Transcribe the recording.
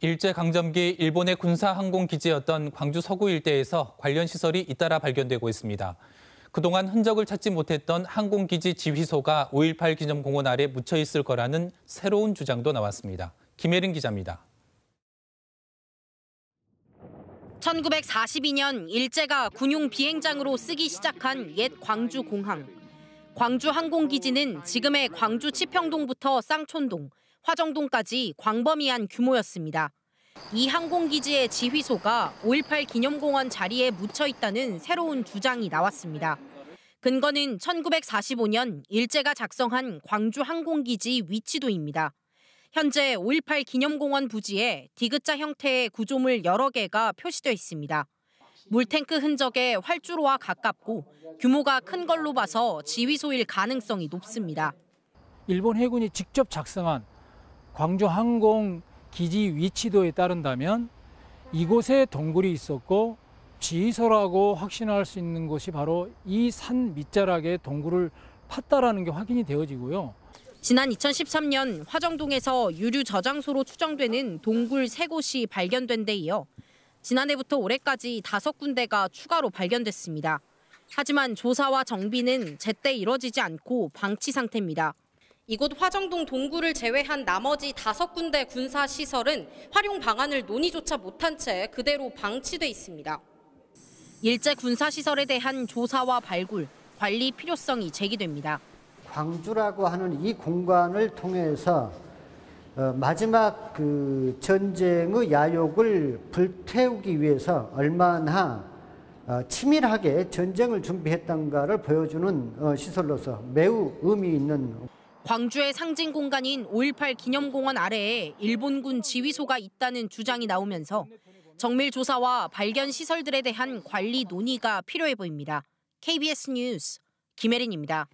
일제강점기 일본의 군사항공기지였던 광주 서구 일대에서 관련 시설이 잇따라 발견되고 있습니다. 그동안 흔적을 찾지 못했던 항공기지 지휘소가 5.18 기념공원 아래 묻혀 있을 거라는 새로운 주장도 나왔습니다. 김혜린 기자입니다. 1942년 일제가 군용 비행장으로 쓰기 시작한 옛 광주 공항. 광주 항공기지는 지금의 광주 치평동부터 쌍촌동, 화정동까지 광범위한 규모였습니다. 이 항공기지의 지휘소가 5.18 기념공원 자리에 묻혀 있다는 새로운 주장이 나왔습니다. 근거는 1945년 일제가 작성한 광주 항공기지 위치도입니다. 현재 5.18 기념공원 부지에 디귿자 형태의 구조물 여러 개가 표시되어 있습니다. 물탱크 흔적의 활주로와 가깝고 규모가 큰 걸로 봐서 지휘소일 가능성이 높습니다. 일본 해군이 직접 작성한 광주 항공 기지 위치도에 따른다면 이곳에 동굴이 있었고 지휘소라고 확신할 수 있는 곳이 바로 이 산 밑자락에 동굴을 팠다라는 게 확인이 되어지고요. 지난 2013년 화정동에서 유류 저장소로 추정되는 동굴 3곳이 발견된 데 이어 지난해부터 올해까지 5군데가 추가로 발견됐습니다. 하지만 조사와 정비는 제때 이뤄지지 않고 방치 상태입니다. 이곳 화정동 동굴을 제외한 나머지 다섯 군데 군사 시설은 활용 방안을 논의조차 못한 채 그대로 방치돼 있습니다. 일제 군사 시설에 대한 조사와 발굴, 관리 필요성이 제기됩니다. 광주라고 하는 이 공간을 통해서 어, 마지막 그 전쟁의 야욕을 불태우기 위해서 얼마나 어, 치밀하게 전쟁을 준비했던가를 보여주는 어, 시설로서 매우 의미 있는 광주의 상징 공간인 5.18 기념공원 아래에 일본군 지휘소가 있다는 주장이 나오면서 정밀 조사와 발견 시설들에 대한 관리 논의가 필요해 보입니다. KBS 뉴스 김혜린입니다.